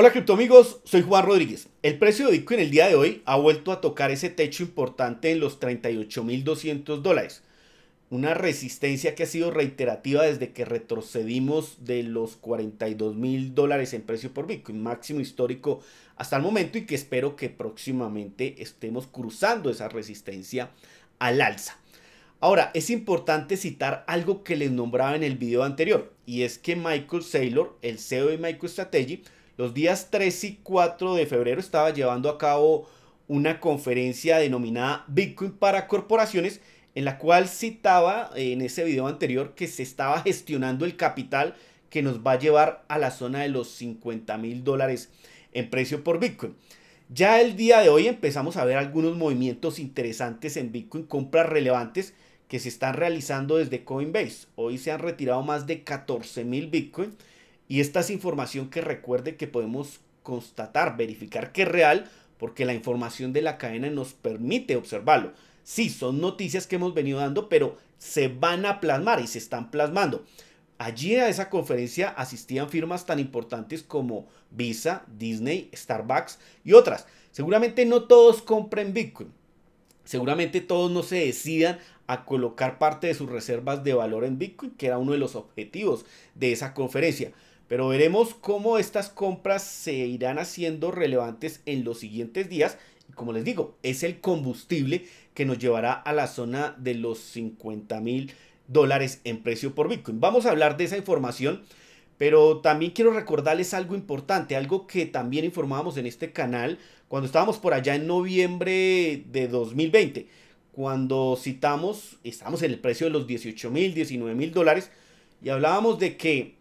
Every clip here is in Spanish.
Hola cripto amigos, soy Juan Rodríguez. El precio de Bitcoin el día de hoy ha vuelto a tocar ese techo importante en los 38.200 dólares. Una resistencia que ha sido reiterativa desde que retrocedimos de los 42.000 dólares en precio por Bitcoin, máximo histórico hasta el momento y que espero que próximamente estemos cruzando esa resistencia al alza. Ahora, es importante citar algo que les nombraba en el video anterior, y es que Michael Saylor, el CEO de MicroStrategy, los días 3 y 4 de febrero estaba llevando a cabo una conferencia denominada Bitcoin para corporaciones, en la cual citaba eh, en ese video anterior que se estaba gestionando el capital que nos va a llevar a la zona de los 50 mil dólares en precio por Bitcoin. Ya el día de hoy empezamos a ver algunos movimientos interesantes en Bitcoin, compras relevantes que se están realizando desde Coinbase. Hoy se han retirado más de 14 mil Bitcoin y esta es información que recuerde que podemos constatar, verificar que es real, porque la información de la cadena nos permite observarlo. Sí, son noticias que hemos venido dando, pero se van a plasmar y se están plasmando. Allí a esa conferencia asistían firmas tan importantes como Visa, Disney, Starbucks y otras. Seguramente no todos compren Bitcoin. Seguramente todos no se decidan a colocar parte de sus reservas de valor en Bitcoin, que era uno de los objetivos de esa conferencia. Pero veremos cómo estas compras se irán haciendo relevantes en los siguientes días. Como les digo, es el combustible que nos llevará a la zona de los 50 mil dólares en precio por Bitcoin. Vamos a hablar de esa información, pero también quiero recordarles algo importante, algo que también informábamos en este canal cuando estábamos por allá en noviembre de 2020, cuando citamos, estábamos en el precio de los 18 mil, 19 mil dólares y hablábamos de que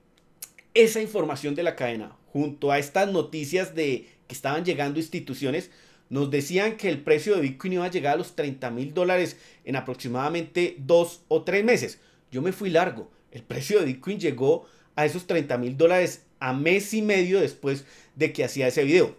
esa información de la cadena, junto a estas noticias de que estaban llegando instituciones, nos decían que el precio de Bitcoin iba a llegar a los 30 mil dólares en aproximadamente dos o tres meses. Yo me fui largo. El precio de Bitcoin llegó a esos 30 mil dólares a mes y medio después de que hacía ese video.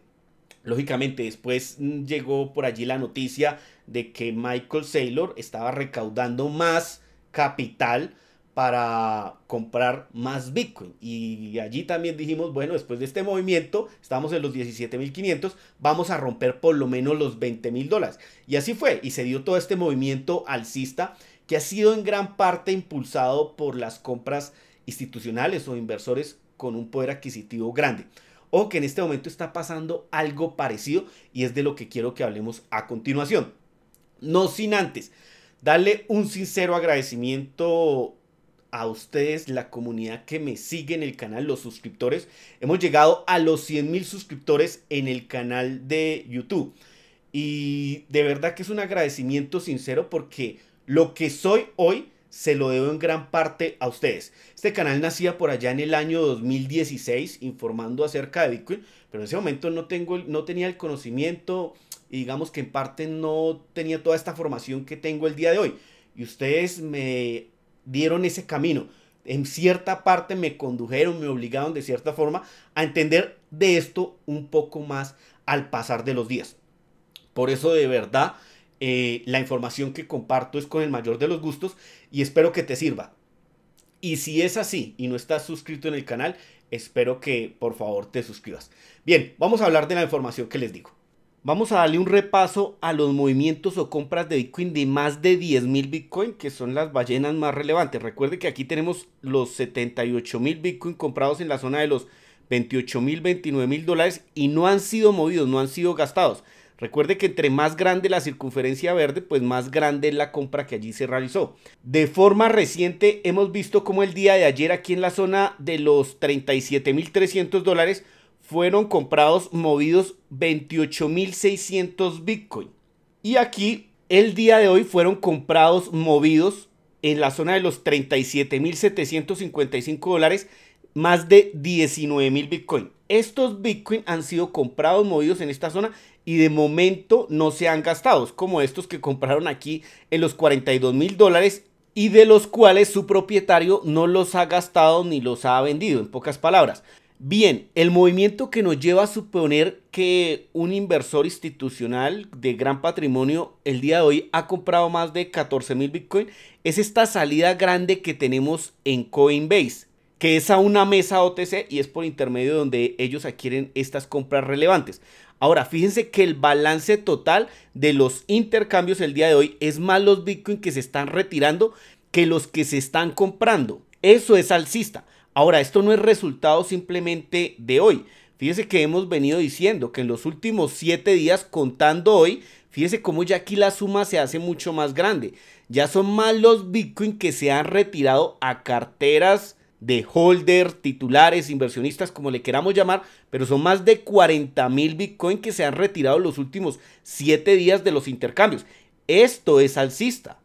Lógicamente, después mm, llegó por allí la noticia de que Michael Saylor estaba recaudando más capital para comprar más Bitcoin. Y allí también dijimos, bueno, después de este movimiento, estamos en los 17.500, vamos a romper por lo menos los 20.000 dólares. Y así fue, y se dio todo este movimiento alcista que ha sido en gran parte impulsado por las compras institucionales o inversores con un poder adquisitivo grande. O que en este momento está pasando algo parecido y es de lo que quiero que hablemos a continuación. No sin antes darle un sincero agradecimiento a ustedes, la comunidad que me sigue en el canal, los suscriptores. Hemos llegado a los 100 mil suscriptores en el canal de YouTube. Y de verdad que es un agradecimiento sincero porque lo que soy hoy se lo debo en gran parte a ustedes. Este canal nacía por allá en el año 2016 informando acerca de Bitcoin, pero en ese momento no, tengo, no tenía el conocimiento y digamos que en parte no tenía toda esta formación que tengo el día de hoy. Y ustedes me dieron ese camino. En cierta parte me condujeron, me obligaron de cierta forma a entender de esto un poco más al pasar de los días. Por eso de verdad eh, la información que comparto es con el mayor de los gustos y espero que te sirva. Y si es así y no estás suscrito en el canal, espero que por favor te suscribas. Bien, vamos a hablar de la información que les digo. Vamos a darle un repaso a los movimientos o compras de Bitcoin de más de 10.000 Bitcoin, que son las ballenas más relevantes. Recuerde que aquí tenemos los mil Bitcoin comprados en la zona de los 28.000, mil dólares y no han sido movidos, no han sido gastados. Recuerde que entre más grande la circunferencia verde, pues más grande es la compra que allí se realizó. De forma reciente hemos visto como el día de ayer aquí en la zona de los 37.300 dólares fueron comprados, movidos 28.600 Bitcoin. Y aquí, el día de hoy, fueron comprados, movidos en la zona de los 37.755 dólares, más de 19.000 Bitcoin. Estos Bitcoin han sido comprados, movidos en esta zona y de momento no se han gastado, como estos que compraron aquí en los 42.000 dólares y de los cuales su propietario no los ha gastado ni los ha vendido, en pocas palabras. Bien, el movimiento que nos lleva a suponer que un inversor institucional de gran patrimonio el día de hoy ha comprado más de 14 mil Bitcoin es esta salida grande que tenemos en Coinbase, que es a una mesa OTC y es por intermedio donde ellos adquieren estas compras relevantes. Ahora, fíjense que el balance total de los intercambios el día de hoy es más los Bitcoin que se están retirando que los que se están comprando. Eso es alcista. Ahora, esto no es resultado simplemente de hoy. Fíjese que hemos venido diciendo que en los últimos 7 días, contando hoy, fíjese cómo ya aquí la suma se hace mucho más grande. Ya son más los Bitcoin que se han retirado a carteras de holders, titulares, inversionistas, como le queramos llamar, pero son más de 40 mil Bitcoin que se han retirado en los últimos 7 días de los intercambios. Esto es alcista.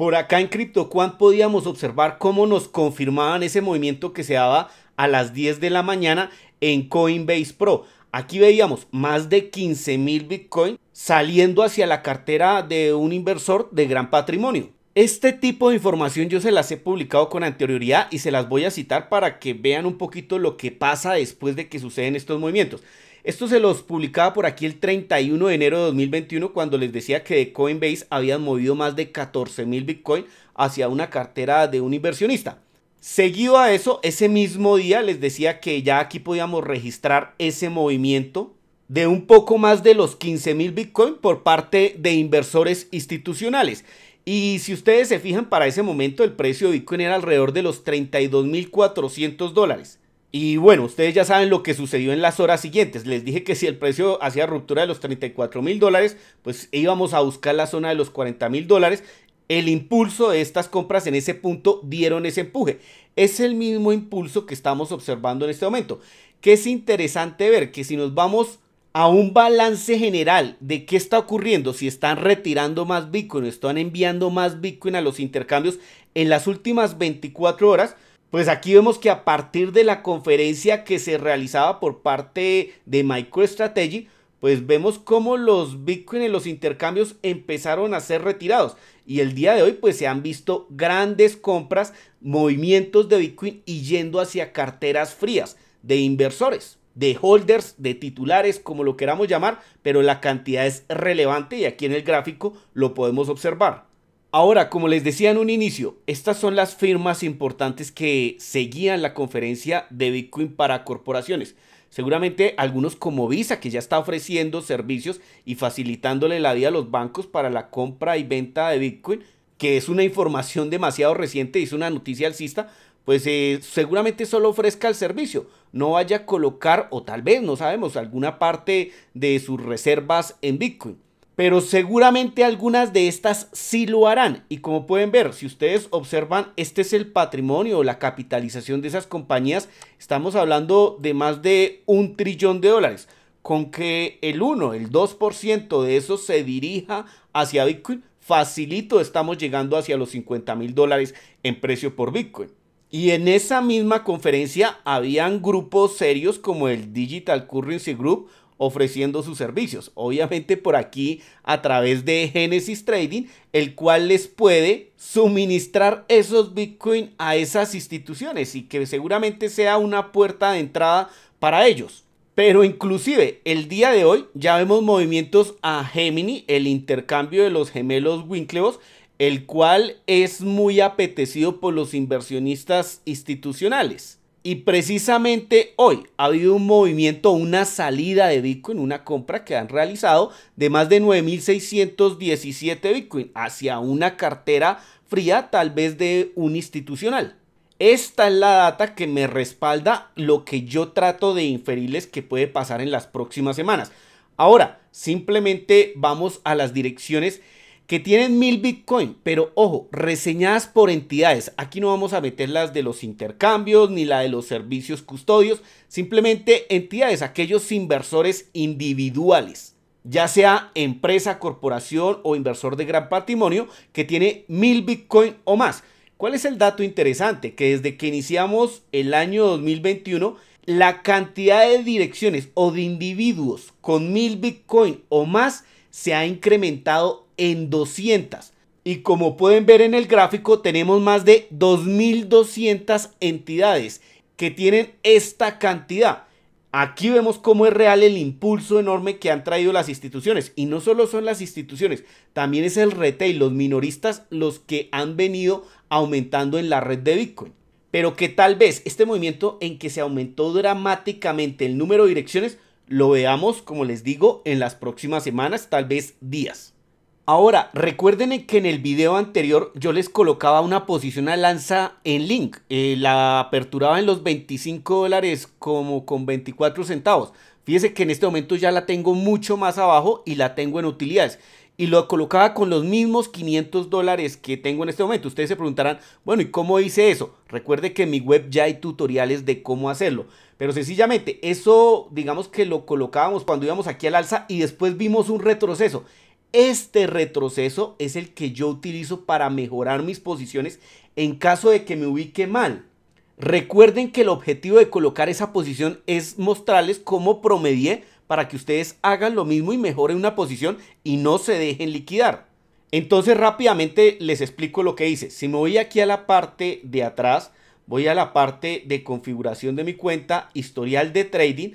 Por acá en CryptoQuant podíamos observar cómo nos confirmaban ese movimiento que se daba a las 10 de la mañana en Coinbase Pro. Aquí veíamos más de 15 mil Bitcoin saliendo hacia la cartera de un inversor de gran patrimonio. Este tipo de información yo se las he publicado con anterioridad y se las voy a citar para que vean un poquito lo que pasa después de que suceden estos movimientos. Esto se los publicaba por aquí el 31 de enero de 2021 cuando les decía que de Coinbase habían movido más de 14 mil Bitcoin hacia una cartera de un inversionista. Seguido a eso, ese mismo día les decía que ya aquí podíamos registrar ese movimiento de un poco más de los 15 mil Bitcoin por parte de inversores institucionales. Y si ustedes se fijan, para ese momento el precio de Bitcoin era alrededor de los 32.400 dólares. Y bueno, ustedes ya saben lo que sucedió en las horas siguientes. Les dije que si el precio hacía ruptura de los 34 mil dólares, pues íbamos a buscar la zona de los 40 mil dólares. El impulso de estas compras en ese punto dieron ese empuje. Es el mismo impulso que estamos observando en este momento. Que es interesante ver que si nos vamos a un balance general de qué está ocurriendo, si están retirando más Bitcoin, están enviando más Bitcoin a los intercambios en las últimas 24 horas, pues aquí vemos que a partir de la conferencia que se realizaba por parte de MicroStrategy, pues vemos cómo los Bitcoin en los intercambios empezaron a ser retirados. Y el día de hoy pues se han visto grandes compras, movimientos de Bitcoin y yendo hacia carteras frías de inversores, de holders, de titulares, como lo queramos llamar, pero la cantidad es relevante y aquí en el gráfico lo podemos observar. Ahora, como les decía en un inicio, estas son las firmas importantes que seguían la conferencia de Bitcoin para corporaciones. Seguramente algunos como Visa, que ya está ofreciendo servicios y facilitándole la vida a los bancos para la compra y venta de Bitcoin, que es una información demasiado reciente, hizo una noticia alcista, pues eh, seguramente solo ofrezca el servicio, no vaya a colocar o tal vez, no sabemos, alguna parte de sus reservas en Bitcoin pero seguramente algunas de estas sí lo harán. Y como pueden ver, si ustedes observan, este es el patrimonio o la capitalización de esas compañías. Estamos hablando de más de un trillón de dólares. Con que el 1, el 2% de eso se dirija hacia Bitcoin, facilito estamos llegando hacia los 50 mil dólares en precio por Bitcoin. Y en esa misma conferencia habían grupos serios como el Digital Currency Group ofreciendo sus servicios. Obviamente por aquí a través de Genesis Trading, el cual les puede suministrar esos Bitcoin a esas instituciones y que seguramente sea una puerta de entrada para ellos. Pero inclusive el día de hoy ya vemos movimientos a Gemini, el intercambio de los gemelos Winklevoss, el cual es muy apetecido por los inversionistas institucionales. Y precisamente hoy ha habido un movimiento, una salida de Bitcoin, una compra que han realizado de más de 9.617 Bitcoin hacia una cartera fría, tal vez de un institucional. Esta es la data que me respalda lo que yo trato de inferirles que puede pasar en las próximas semanas. Ahora, simplemente vamos a las direcciones que tienen mil Bitcoin, pero ojo, reseñadas por entidades. Aquí no vamos a meter las de los intercambios ni la de los servicios custodios, simplemente entidades, aquellos inversores individuales, ya sea empresa, corporación o inversor de gran patrimonio que tiene mil Bitcoin o más. ¿Cuál es el dato interesante? Que desde que iniciamos el año 2021, la cantidad de direcciones o de individuos con mil Bitcoin o más se ha incrementado en 200. Y como pueden ver en el gráfico, tenemos más de 2.200 entidades que tienen esta cantidad. Aquí vemos cómo es real el impulso enorme que han traído las instituciones. Y no solo son las instituciones, también es el retail, los minoristas, los que han venido aumentando en la red de Bitcoin. Pero que tal vez este movimiento en que se aumentó dramáticamente el número de direcciones, lo veamos, como les digo, en las próximas semanas, tal vez días. Ahora, recuerden que en el video anterior yo les colocaba una posición a lanza en link. Eh, la aperturaba en los 25 dólares como con 24 centavos. Fíjense que en este momento ya la tengo mucho más abajo y la tengo en utilidades. Y lo colocaba con los mismos 500 dólares que tengo en este momento. Ustedes se preguntarán, bueno, ¿y cómo hice eso? Recuerde que en mi web ya hay tutoriales de cómo hacerlo. Pero sencillamente, eso digamos que lo colocábamos cuando íbamos aquí al alza y después vimos un retroceso. Este retroceso es el que yo utilizo para mejorar mis posiciones en caso de que me ubique mal. Recuerden que el objetivo de colocar esa posición es mostrarles cómo promedié para que ustedes hagan lo mismo y mejoren una posición y no se dejen liquidar. Entonces rápidamente les explico lo que hice. Si me voy aquí a la parte de atrás, voy a la parte de configuración de mi cuenta, historial de trading,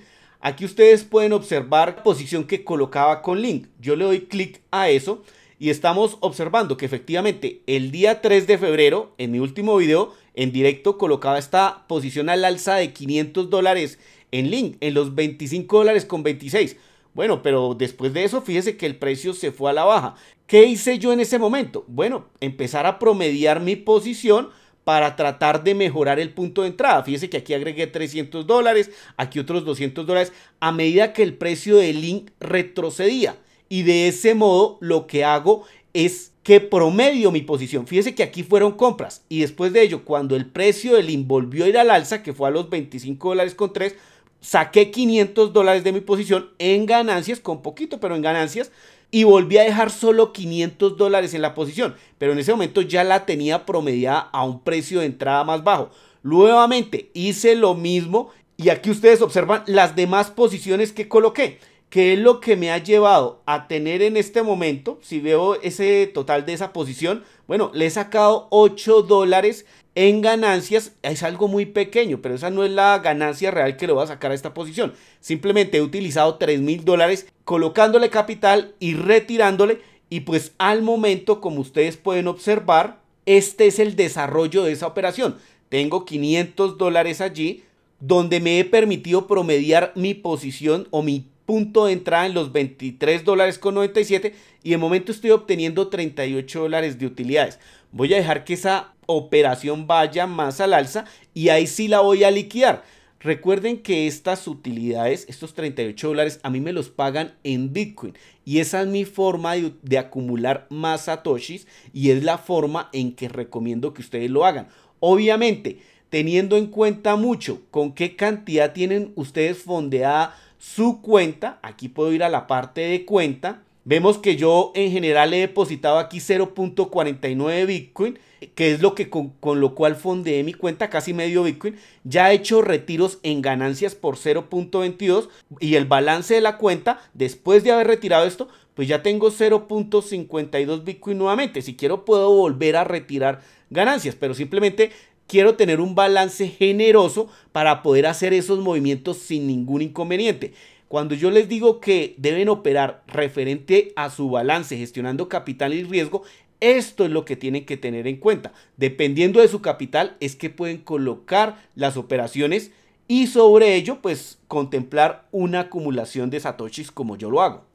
Aquí ustedes pueden observar la posición que colocaba con link. Yo le doy clic a eso y estamos observando que efectivamente el día 3 de febrero, en mi último video, en directo colocaba esta posición al alza de 500 dólares en link, en los 25 dólares con 26. Bueno, pero después de eso, fíjese que el precio se fue a la baja. ¿Qué hice yo en ese momento? Bueno, empezar a promediar mi posición para tratar de mejorar el punto de entrada. Fíjese que aquí agregué 300 dólares, aquí otros 200 dólares, a medida que el precio del link retrocedía. Y de ese modo lo que hago es que promedio mi posición. Fíjese que aquí fueron compras y después de ello, cuando el precio del link volvió a ir al alza, que fue a los 25 dólares con 3, saqué 500 dólares de mi posición en ganancias, con poquito, pero en ganancias, y volví a dejar solo 500 dólares en la posición, pero en ese momento ya la tenía promediada a un precio de entrada más bajo. Nuevamente hice lo mismo y aquí ustedes observan las demás posiciones que coloqué. ¿Qué es lo que me ha llevado a tener en este momento, si veo ese total de esa posición, bueno, le he sacado 8 dólares en ganancias, es algo muy pequeño, pero esa no es la ganancia real que le voy a sacar a esta posición. Simplemente he utilizado 3 mil dólares colocándole capital y retirándole y pues al momento, como ustedes pueden observar, este es el desarrollo de esa operación. Tengo 500 dólares allí donde me he permitido promediar mi posición o mi punto de entrada en los 23 dólares con 97 y de momento estoy obteniendo 38 dólares de utilidades. Voy a dejar que esa operación vaya más al alza y ahí sí la voy a liquidar. Recuerden que estas utilidades, estos 38 dólares, a mí me los pagan en Bitcoin. Y esa es mi forma de, acumular más satoshis y es la forma en que recomiendo que ustedes lo hagan. Obviamente, teniendo en cuenta mucho con qué cantidad tienen ustedes fondeada su cuenta. Aquí puedo ir a la parte de cuenta. Vemos que yo en general he depositado aquí 0.49 Bitcoin, que es lo que con, con, lo cual fondeé mi cuenta, casi medio Bitcoin. Ya he hecho retiros en ganancias por 0.22 y el balance de la cuenta, después de haber retirado esto, pues ya tengo 0.52 Bitcoin nuevamente. Si quiero puedo volver a retirar ganancias, pero simplemente quiero tener un balance generoso para poder hacer esos movimientos sin ningún inconveniente. Cuando yo les digo que deben operar referente a su balance, gestionando capital y riesgo, esto es lo que tienen que tener en cuenta. Dependiendo de su capital es que pueden colocar las operaciones y sobre ello pues contemplar una acumulación de satoshis como yo lo hago.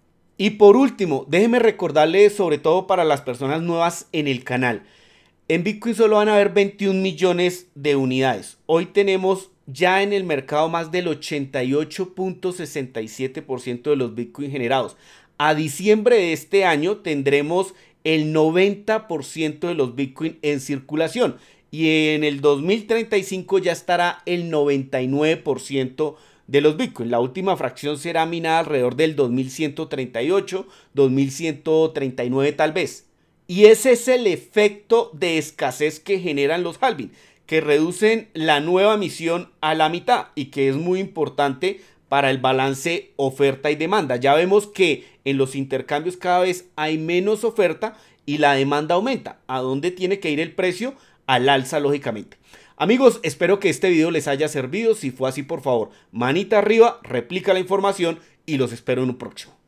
Y por último, déjeme recordarle sobre todo para las personas nuevas en el canal. En Bitcoin solo van a haber 21 millones de unidades. Hoy tenemos ya en el mercado más del 88.67% de los Bitcoin generados. A diciembre de este año tendremos el 90% de los Bitcoin en circulación y en el 2035 ya estará el 99% de los bitcoins. La última fracción será minada alrededor del 2138, 2139 tal vez. Y ese es el efecto de escasez que generan los halving, que reducen la nueva emisión a la mitad y que es muy importante para el balance oferta y demanda. Ya vemos que en los intercambios cada vez hay menos oferta y la demanda aumenta. ¿A dónde tiene que ir el precio? Al alza, lógicamente. Amigos, espero que este video les haya servido. Si fue así, por favor, manita arriba, replica la información y los espero en un próximo.